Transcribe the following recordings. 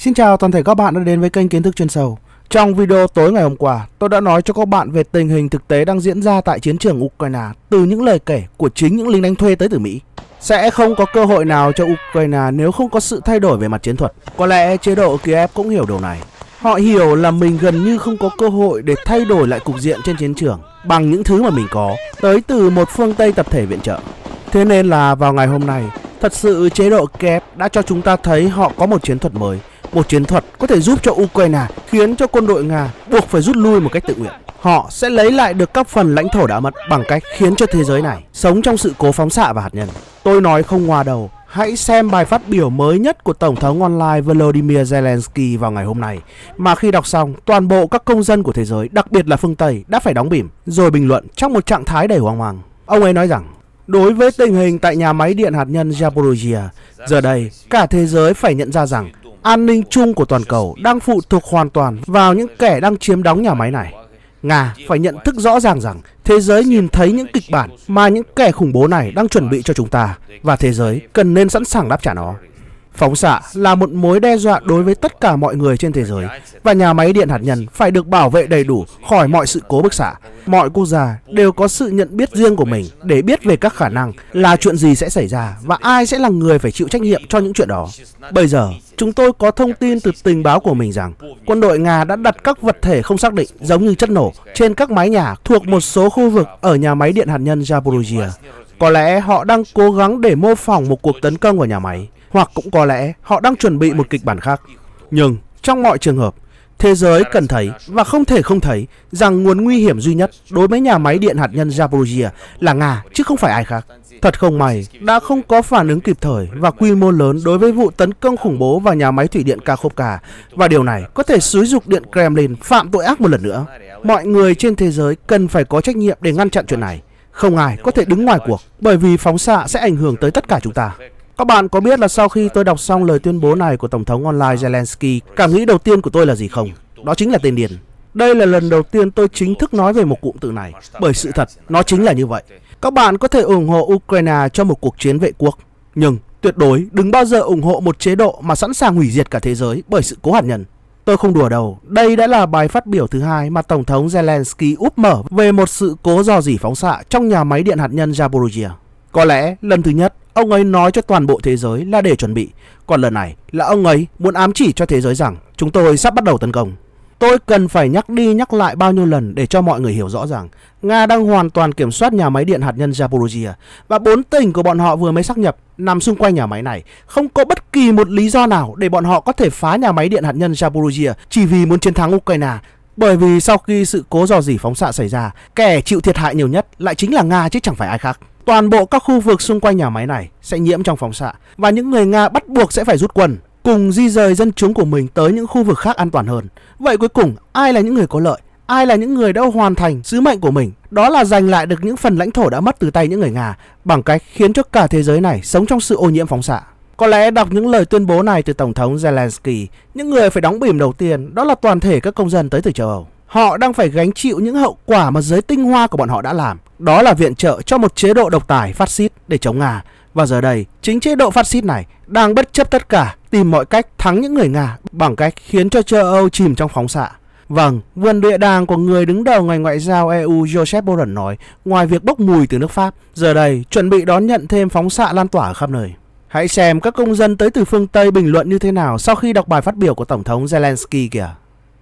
Xin chào toàn thể các bạn đã đến với kênh Kiến thức chuyên sâu. Trong video tối ngày hôm qua, tôi đã nói cho các bạn về tình hình thực tế đang diễn ra tại chiến trường Ukraine từ những lời kể của chính những lính đánh thuê tới từ Mỹ. Sẽ không có cơ hội nào cho Ukraine nếu không có sự thay đổi về mặt chiến thuật. Có lẽ chế độ Kiev cũng hiểu điều này. Họ hiểu là mình gần như không có cơ hội để thay đổi lại cục diện trên chiến trường bằng những thứ mà mình có, tới từ một phương Tây tập thể viện trợ. Thế nên là vào ngày hôm nay, thật sự chế độ Kiev đã cho chúng ta thấy họ có một chiến thuật mới một chiến thuật có thể giúp cho Ukraine khiến cho quân đội Nga buộc phải rút lui một cách tự nguyện. Họ sẽ lấy lại được các phần lãnh thổ đã mất bằng cách khiến cho thế giới này sống trong sự cố phóng xạ và hạt nhân. Tôi nói không ngoa đầu, hãy xem bài phát biểu mới nhất của Tổng thống online Volodymyr Zelensky vào ngày hôm nay. Mà khi đọc xong, toàn bộ các công dân của thế giới, đặc biệt là phương Tây, đã phải đóng bỉm, rồi bình luận trong một trạng thái đầy hoang mang. Ông ấy nói rằng, đối với tình hình tại nhà máy điện hạt nhân Zaporizhia, giờ đây cả thế giới phải nhận ra rằng An ninh chung của toàn cầu đang phụ thuộc hoàn toàn vào những kẻ đang chiếm đóng nhà máy này. Nga phải nhận thức rõ ràng rằng thế giới nhìn thấy những kịch bản mà những kẻ khủng bố này đang chuẩn bị cho chúng ta và thế giới cần nên sẵn sàng đáp trả nó. Phóng xạ là một mối đe dọa đối với tất cả mọi người trên thế giới và nhà máy điện hạt nhân phải được bảo vệ đầy đủ khỏi mọi sự cố bức xạ. Mọi quốc gia đều có sự nhận biết riêng của mình để biết về các khả năng là chuyện gì sẽ xảy ra và ai sẽ là người phải chịu trách nhiệm cho những chuyện đó. Bây giờ, chúng tôi có thông tin từ tình báo của mình rằng quân đội Nga đã đặt các vật thể không xác định giống như chất nổ trên các mái nhà thuộc một số khu vực ở nhà máy điện hạt nhân Zaporizhia. Có lẽ họ đang cố gắng để mô phỏng một cuộc tấn công vào nhà máy hoặc cũng có lẽ họ đang chuẩn bị một kịch bản khác. Nhưng trong mọi trường hợp, thế giới cần thấy và không thể không thấy rằng nguồn nguy hiểm duy nhất đối với nhà máy điện hạt nhân Zaporizhia là Nga chứ không phải ai khác. Thật không may, đã không có phản ứng kịp thời và quy mô lớn đối với vụ tấn công khủng bố vào nhà máy thủy điện Kakhovka và điều này có thể xúi dục điện Kremlin phạm tội ác một lần nữa. Mọi người trên thế giới cần phải có trách nhiệm để ngăn chặn chuyện này. Không ai có thể đứng ngoài cuộc bởi vì phóng xạ sẽ ảnh hưởng tới tất cả chúng ta. Các bạn có biết là sau khi tôi đọc xong lời tuyên bố này của Tổng thống online Zelensky, cảm nghĩ đầu tiên của tôi là gì không? Đó chính là tên điền. Đây là lần đầu tiên tôi chính thức nói về một cụm từ này, bởi sự thật, nó chính là như vậy. Các bạn có thể ủng hộ Ukraine cho một cuộc chiến vệ quốc, nhưng tuyệt đối đừng bao giờ ủng hộ một chế độ mà sẵn sàng hủy diệt cả thế giới bởi sự cố hạt nhân. Tôi không đùa đâu, đây đã là bài phát biểu thứ hai mà Tổng thống Zelensky úp mở về một sự cố dò dỉ phóng xạ trong nhà máy điện hạt nhân Zaporizhia. Có lẽ lần thứ nhất, Ông ấy nói cho toàn bộ thế giới là để chuẩn bị Còn lần này là ông ấy muốn ám chỉ cho thế giới rằng Chúng tôi sắp bắt đầu tấn công Tôi cần phải nhắc đi nhắc lại bao nhiêu lần để cho mọi người hiểu rõ rằng Nga đang hoàn toàn kiểm soát nhà máy điện hạt nhân Zaporizhia và bốn tỉnh của bọn họ vừa mới xác nhập nằm xung quanh nhà máy này. Không có bất kỳ một lý do nào để bọn họ có thể phá nhà máy điện hạt nhân Zaporizhia chỉ vì muốn chiến thắng Ukraine. Bởi vì sau khi sự cố dò dỉ phóng xạ xảy ra, kẻ chịu thiệt hại nhiều nhất lại chính là Nga chứ chẳng phải ai khác toàn bộ các khu vực xung quanh nhà máy này sẽ nhiễm trong phóng xạ và những người Nga bắt buộc sẽ phải rút quân cùng di rời dân chúng của mình tới những khu vực khác an toàn hơn. Vậy cuối cùng ai là những người có lợi? Ai là những người đã hoàn thành sứ mệnh của mình? Đó là giành lại được những phần lãnh thổ đã mất từ tay những người Nga bằng cách khiến cho cả thế giới này sống trong sự ô nhiễm phóng xạ. Có lẽ đọc những lời tuyên bố này từ Tổng thống Zelensky, những người phải đóng bìm đầu tiên đó là toàn thể các công dân tới từ châu Âu. Họ đang phải gánh chịu những hậu quả mà giới tinh hoa của bọn họ đã làm. Đó là viện trợ cho một chế độ độc tài phát xít để chống Nga. Và giờ đây, chính chế độ phát xít này đang bất chấp tất cả tìm mọi cách thắng những người Nga bằng cách khiến cho châu Âu chìm trong phóng xạ. Vâng, vườn địa đàng của người đứng đầu ngành ngoại giao EU Joseph Borrell nói, ngoài việc bốc mùi từ nước Pháp, giờ đây chuẩn bị đón nhận thêm phóng xạ lan tỏa ở khắp nơi. Hãy xem các công dân tới từ phương Tây bình luận như thế nào sau khi đọc bài phát biểu của Tổng thống Zelensky kìa.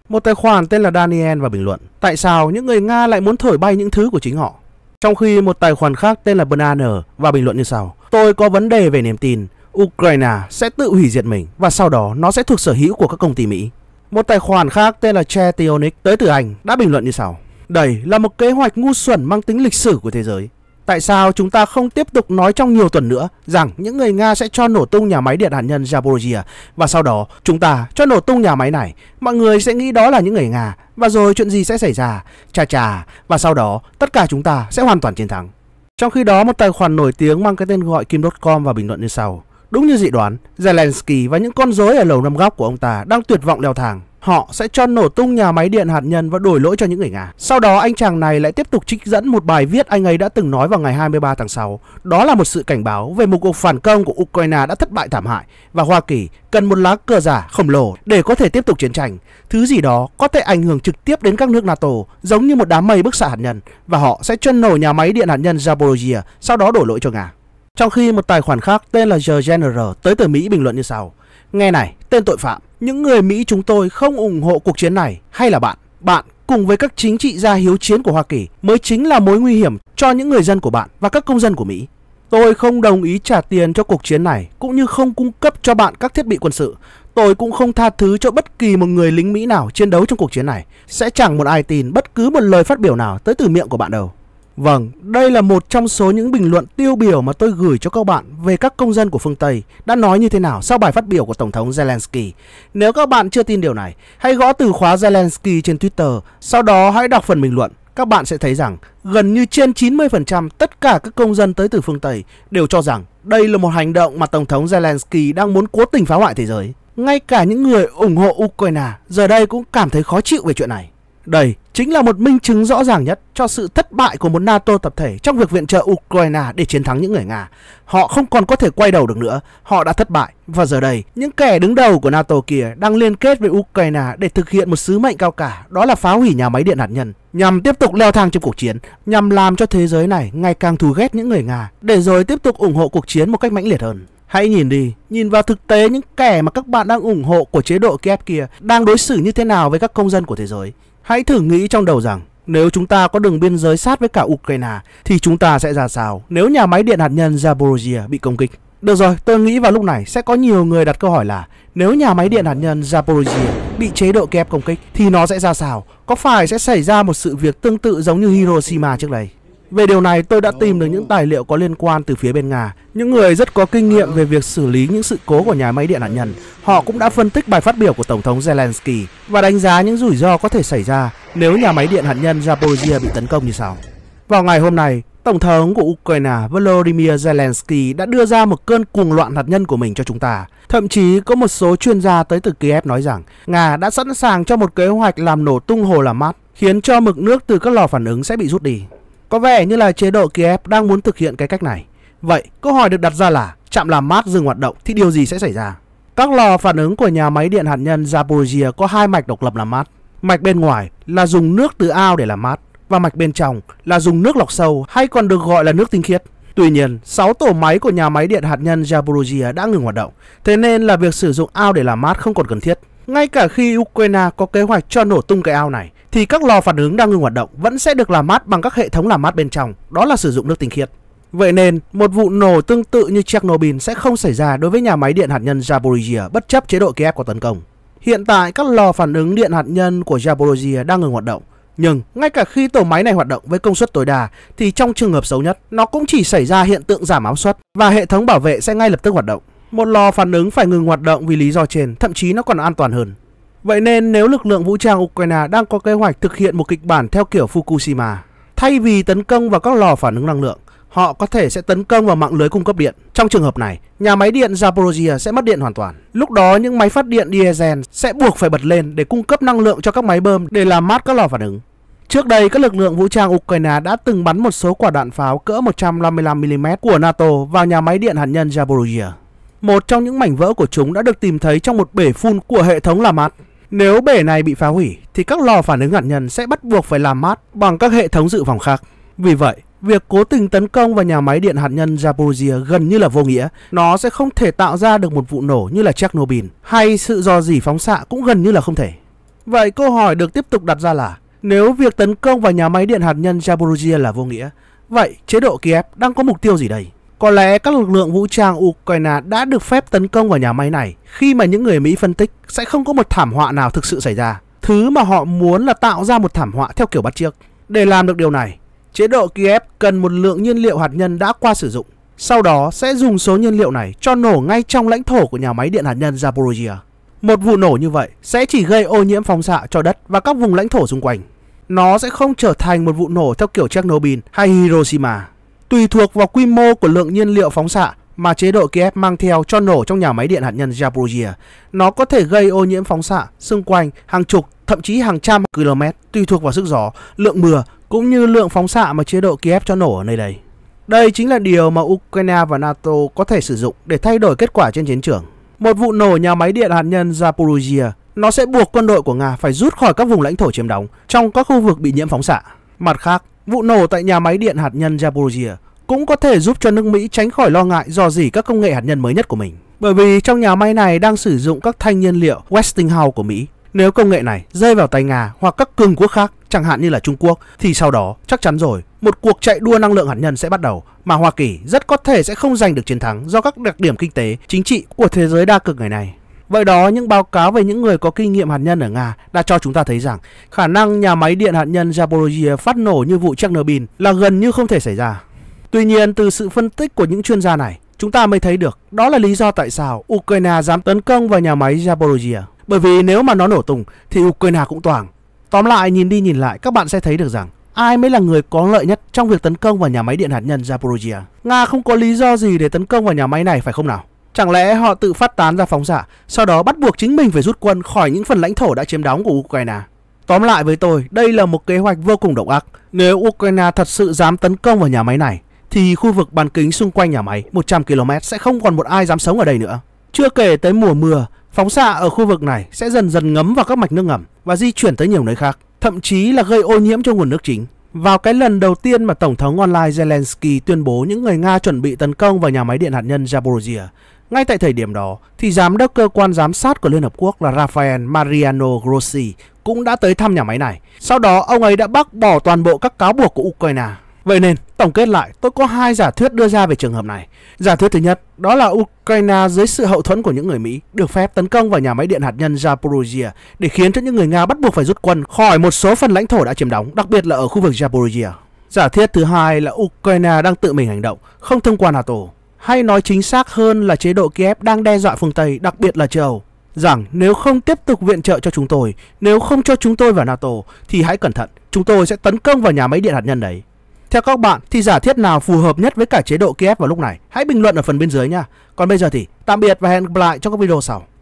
Một tài khoản tên là Daniel và bình luận Tại sao những người Nga lại muốn thổi bay những thứ của chính họ? Trong khi một tài khoản khác tên là Banana và bình luận như sau Tôi có vấn đề về niềm tin Ukraine sẽ tự hủy diệt mình và sau đó nó sẽ thuộc sở hữu của các công ty Mỹ. Một tài khoản khác tên là Chetionic tới từ Anh đã bình luận như sau. Đây là một kế hoạch ngu xuẩn mang tính lịch sử của thế giới. Tại sao chúng ta không tiếp tục nói trong nhiều tuần nữa rằng những người Nga sẽ cho nổ tung nhà máy điện hạt nhân Zaporizhia và sau đó chúng ta cho nổ tung nhà máy này? Mọi người sẽ nghĩ đó là những người Nga và rồi chuyện gì sẽ xảy ra? Chà chà, và sau đó tất cả chúng ta sẽ hoàn toàn chiến thắng. Trong khi đó một tài khoản nổi tiếng mang cái tên gọi Kim.com và bình luận như sau. Đúng như dự đoán, Zelensky và những con rối ở lầu năm góc của ông ta đang tuyệt vọng leo thang. Họ sẽ cho nổ tung nhà máy điện hạt nhân và đổi lỗi cho những người Nga. Sau đó anh chàng này lại tiếp tục trích dẫn một bài viết anh ấy đã từng nói vào ngày 23 tháng 6. Đó là một sự cảnh báo về một cuộc phản công của Ukraine đã thất bại thảm hại và Hoa Kỳ cần một lá cờ giả khổng lồ để có thể tiếp tục chiến tranh. Thứ gì đó có thể ảnh hưởng trực tiếp đến các nước NATO giống như một đám mây bức xạ hạt nhân và họ sẽ cho nổ nhà máy điện hạt nhân Zaporizhia sau đó đổ lỗi cho Nga. Trong khi một tài khoản khác tên là The General tới từ Mỹ bình luận như sau. Nghe này, tên tội phạm, những người Mỹ chúng tôi không ủng hộ cuộc chiến này hay là bạn. Bạn cùng với các chính trị gia hiếu chiến của Hoa Kỳ mới chính là mối nguy hiểm cho những người dân của bạn và các công dân của Mỹ. Tôi không đồng ý trả tiền cho cuộc chiến này cũng như không cung cấp cho bạn các thiết bị quân sự. Tôi cũng không tha thứ cho bất kỳ một người lính Mỹ nào chiến đấu trong cuộc chiến này. Sẽ chẳng một ai tin bất cứ một lời phát biểu nào tới từ miệng của bạn đâu. Vâng, đây là một trong số những bình luận tiêu biểu mà tôi gửi cho các bạn về các công dân của phương Tây đã nói như thế nào sau bài phát biểu của Tổng thống Zelensky. Nếu các bạn chưa tin điều này, hãy gõ từ khóa Zelensky trên Twitter, sau đó hãy đọc phần bình luận. Các bạn sẽ thấy rằng gần như trên 90% tất cả các công dân tới từ phương Tây đều cho rằng đây là một hành động mà Tổng thống Zelensky đang muốn cố tình phá hoại thế giới. Ngay cả những người ủng hộ Ukraine giờ đây cũng cảm thấy khó chịu về chuyện này. Đây chính là một minh chứng rõ ràng nhất cho sự thất bại của một NATO tập thể trong việc viện trợ Ukraine để chiến thắng những người Nga. Họ không còn có thể quay đầu được nữa, họ đã thất bại. Và giờ đây, những kẻ đứng đầu của NATO kia đang liên kết với Ukraine để thực hiện một sứ mệnh cao cả, đó là phá hủy nhà máy điện hạt nhân, nhằm tiếp tục leo thang trong cuộc chiến, nhằm làm cho thế giới này ngày càng thù ghét những người Nga, để rồi tiếp tục ủng hộ cuộc chiến một cách mãnh liệt hơn. Hãy nhìn đi, nhìn vào thực tế những kẻ mà các bạn đang ủng hộ của chế độ Kiev kia đang đối xử như thế nào với các công dân của thế giới. Hãy thử nghĩ trong đầu rằng nếu chúng ta có đường biên giới sát với cả Ukraine thì chúng ta sẽ ra sao nếu nhà máy điện hạt nhân Zaporizhia bị công kích? Được rồi, tôi nghĩ vào lúc này sẽ có nhiều người đặt câu hỏi là nếu nhà máy điện hạt nhân Zaporizhia bị chế độ Kiev công kích thì nó sẽ ra sao? Có phải sẽ xảy ra một sự việc tương tự giống như Hiroshima trước đây? Về điều này tôi đã tìm được những tài liệu có liên quan từ phía bên Nga, những người rất có kinh nghiệm về việc xử lý những sự cố của nhà máy điện hạt nhân. Họ cũng đã phân tích bài phát biểu của Tổng thống Zelensky và đánh giá những rủi ro có thể xảy ra nếu nhà máy điện hạt nhân Zaporizhia bị tấn công như sau. Vào ngày hôm nay, Tổng thống của Ukraine Volodymyr Zelensky đã đưa ra một cơn cuồng loạn hạt nhân của mình cho chúng ta. Thậm chí có một số chuyên gia tới từ Kiev nói rằng Nga đã sẵn sàng cho một kế hoạch làm nổ tung hồ làm mát, khiến cho mực nước từ các lò phản ứng sẽ bị rút đi. Có vẻ như là chế độ Kiev đang muốn thực hiện cái cách này. Vậy, câu hỏi được đặt ra là chạm làm mát dừng hoạt động thì điều gì sẽ xảy ra? Các lò phản ứng của nhà máy điện hạt nhân Zaporizhia có hai mạch độc lập làm mát. Mạch bên ngoài là dùng nước từ ao để làm mát và mạch bên trong là dùng nước lọc sâu hay còn được gọi là nước tinh khiết. Tuy nhiên, 6 tổ máy của nhà máy điện hạt nhân Zaporizhia đã ngừng hoạt động, thế nên là việc sử dụng ao để làm mát không còn cần thiết. Ngay cả khi Ukraine có kế hoạch cho nổ tung cái ao này, thì các lò phản ứng đang ngừng hoạt động vẫn sẽ được làm mát bằng các hệ thống làm mát bên trong, đó là sử dụng nước tinh khiết. Vậy nên, một vụ nổ tương tự như Chernobyl sẽ không xảy ra đối với nhà máy điện hạt nhân Zaporizhia bất chấp chế độ Kiev có tấn công. Hiện tại, các lò phản ứng điện hạt nhân của Zaporizhia đang ngừng hoạt động. Nhưng ngay cả khi tổ máy này hoạt động với công suất tối đa thì trong trường hợp xấu nhất, nó cũng chỉ xảy ra hiện tượng giảm áp suất và hệ thống bảo vệ sẽ ngay lập tức hoạt động. Một lò phản ứng phải ngừng hoạt động vì lý do trên, thậm chí nó còn an toàn hơn. Vậy nên nếu lực lượng vũ trang Ukraine đang có kế hoạch thực hiện một kịch bản theo kiểu Fukushima, thay vì tấn công vào các lò phản ứng năng lượng, họ có thể sẽ tấn công vào mạng lưới cung cấp điện. Trong trường hợp này, nhà máy điện Zaporozhia sẽ mất điện hoàn toàn. Lúc đó những máy phát điện diesel sẽ buộc phải bật lên để cung cấp năng lượng cho các máy bơm để làm mát các lò phản ứng. Trước đây, các lực lượng vũ trang Ukraine đã từng bắn một số quả đạn pháo cỡ 155mm của NATO vào nhà máy điện hạt nhân Zaporozhia. Một trong những mảnh vỡ của chúng đã được tìm thấy trong một bể phun của hệ thống làm mát. Nếu bể này bị phá hủy thì các lò phản ứng hạt nhân sẽ bắt buộc phải làm mát bằng các hệ thống dự phòng khác. Vì vậy, việc cố tình tấn công vào nhà máy điện hạt nhân Zaporizhia gần như là vô nghĩa. Nó sẽ không thể tạo ra được một vụ nổ như là Chernobyl hay sự dò dỉ phóng xạ cũng gần như là không thể. Vậy câu hỏi được tiếp tục đặt ra là nếu việc tấn công vào nhà máy điện hạt nhân Zaporizhia là vô nghĩa, vậy chế độ Kiev đang có mục tiêu gì đây? Có lẽ các lực lượng vũ trang Ukraine đã được phép tấn công vào nhà máy này khi mà những người Mỹ phân tích sẽ không có một thảm họa nào thực sự xảy ra. Thứ mà họ muốn là tạo ra một thảm họa theo kiểu bắt chiếc. Để làm được điều này, chế độ Kiev cần một lượng nhiên liệu hạt nhân đã qua sử dụng. Sau đó sẽ dùng số nhiên liệu này cho nổ ngay trong lãnh thổ của nhà máy điện hạt nhân Zaporizhia. Một vụ nổ như vậy sẽ chỉ gây ô nhiễm phóng xạ cho đất và các vùng lãnh thổ xung quanh. Nó sẽ không trở thành một vụ nổ theo kiểu Chernobyl hay Hiroshima tùy thuộc vào quy mô của lượng nhiên liệu phóng xạ mà chế độ Kiev mang theo cho nổ trong nhà máy điện hạt nhân Zaporizhia. Nó có thể gây ô nhiễm phóng xạ xung quanh hàng chục, thậm chí hàng trăm km tùy thuộc vào sức gió, lượng mưa cũng như lượng phóng xạ mà chế độ Kiev cho nổ ở nơi đây. Đây chính là điều mà Ukraine và NATO có thể sử dụng để thay đổi kết quả trên chiến trường. Một vụ nổ nhà máy điện hạt nhân Zaporizhia nó sẽ buộc quân đội của Nga phải rút khỏi các vùng lãnh thổ chiếm đóng trong các khu vực bị nhiễm phóng xạ. Mặt khác, Vụ nổ tại nhà máy điện hạt nhân Zaporizhia cũng có thể giúp cho nước Mỹ tránh khỏi lo ngại do dỉ các công nghệ hạt nhân mới nhất của mình. Bởi vì trong nhà máy này đang sử dụng các thanh nhiên liệu Westinghouse của Mỹ. Nếu công nghệ này rơi vào tay Nga hoặc các cường quốc khác, chẳng hạn như là Trung Quốc, thì sau đó chắc chắn rồi một cuộc chạy đua năng lượng hạt nhân sẽ bắt đầu mà Hoa Kỳ rất có thể sẽ không giành được chiến thắng do các đặc điểm kinh tế, chính trị của thế giới đa cực ngày nay. Vậy đó, những báo cáo về những người có kinh nghiệm hạt nhân ở Nga đã cho chúng ta thấy rằng khả năng nhà máy điện hạt nhân Zaporozhye phát nổ như vụ Chernobyl là gần như không thể xảy ra. Tuy nhiên, từ sự phân tích của những chuyên gia này, chúng ta mới thấy được đó là lý do tại sao Ukraine dám tấn công vào nhà máy Zaporozhye. Bởi vì nếu mà nó nổ tung thì Ukraine cũng toàng. Tóm lại, nhìn đi nhìn lại, các bạn sẽ thấy được rằng ai mới là người có lợi nhất trong việc tấn công vào nhà máy điện hạt nhân Zaporozhye. Nga không có lý do gì để tấn công vào nhà máy này phải không nào? Chẳng lẽ họ tự phát tán ra phóng xạ, sau đó bắt buộc chính mình phải rút quân khỏi những phần lãnh thổ đã chiếm đóng của Ukraine? Tóm lại với tôi, đây là một kế hoạch vô cùng độc ác. Nếu Ukraine thật sự dám tấn công vào nhà máy này, thì khu vực bán kính xung quanh nhà máy 100 km sẽ không còn một ai dám sống ở đây nữa. Chưa kể tới mùa mưa, phóng xạ ở khu vực này sẽ dần dần ngấm vào các mạch nước ngầm và di chuyển tới nhiều nơi khác, thậm chí là gây ô nhiễm cho nguồn nước chính. Vào cái lần đầu tiên mà Tổng thống online Zelensky tuyên bố những người Nga chuẩn bị tấn công vào nhà máy điện hạt nhân Zaporizhia, ngay tại thời điểm đó, thì giám đốc cơ quan giám sát của Liên Hợp Quốc là Rafael Mariano Grossi cũng đã tới thăm nhà máy này. Sau đó, ông ấy đã bác bỏ toàn bộ các cáo buộc của Ukraine. Vậy nên, tổng kết lại, tôi có hai giả thuyết đưa ra về trường hợp này. Giả thuyết thứ nhất, đó là Ukraine dưới sự hậu thuẫn của những người Mỹ được phép tấn công vào nhà máy điện hạt nhân Zaporizhia để khiến cho những người Nga bắt buộc phải rút quân khỏi một số phần lãnh thổ đã chiếm đóng, đặc biệt là ở khu vực Zaporizhia. Giả thuyết thứ hai là Ukraine đang tự mình hành động, không thông qua NATO hay nói chính xác hơn là chế độ Kiev đang đe dọa phương Tây, đặc biệt là châu Âu, rằng nếu không tiếp tục viện trợ cho chúng tôi, nếu không cho chúng tôi vào NATO thì hãy cẩn thận, chúng tôi sẽ tấn công vào nhà máy điện hạt nhân đấy. Theo các bạn thì giả thiết nào phù hợp nhất với cả chế độ Kiev vào lúc này? Hãy bình luận ở phần bên dưới nha. Còn bây giờ thì tạm biệt và hẹn gặp lại trong các video sau.